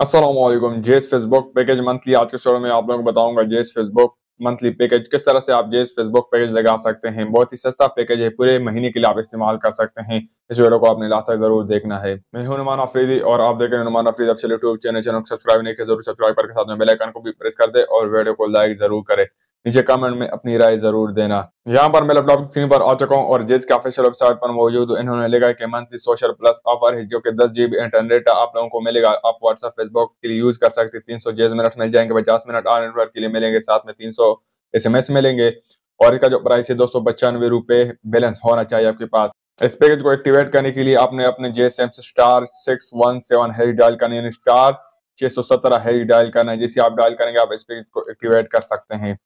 असलम जेस Facebook package monthly आज के शोरों में आप लोगों को बताऊंगा जेस फेसबुक मंथली पैकेज किस तरह से आप जेस फेसबुक पैकेज लगा सकते हैं बहुत ही सस्ता पैकेज है पूरे महीने के लिए आप इस्तेमाल कर सकते हैं इस वीडियो को आपने लास्ट तक जरूर देखना है मैं हूं नुमान अफरीदी और आप देखें नुमान अफरीद अफसल यूट्यूब चैनल चैनल को सब्सक्राइब नहीं किया जरूर तो सब्सक्राइब करके साथ में बेलाइकन को भी प्रेस कर दे और वीडियो को लाइक जरूर करें नीचे कमेंट में अपनी राय जरूर देना यहाँ पर मैं लैपटॉप स्क्रीन पर आ चुका हूँ और जेज के ऑफिशियल वेबसाइट पर मौजूद इन्होंने लिखा कि मंथली सोशल प्लस ऑफर है जो कि दस जीबी इंटरनेट डेटा आप लोगों को मिलेगा आप व्हाट्सएप फेसबुक के लिए यूज कर सकते तीन सौ जेज मिनट मिल जाएंगे पचास मिनट आर नेटवर्क के लिए मिलेंगे साथ में तीन सौ एस एम एस मिलेंगे और इसका जो प्राइस है दो सौ पचानवे रुपए बैलेंस होना चाहिए आपके पास इस पैकेज को एक्टिवेट करने के लिए आपने अपने जे सेम star six one seven hash dial करना यानी स्टार छह सौ सत्रह हैश डायल करना है जिसे आप डायल करेंगे आप इस पैकेज को एक्टिवेट कर सकते हैं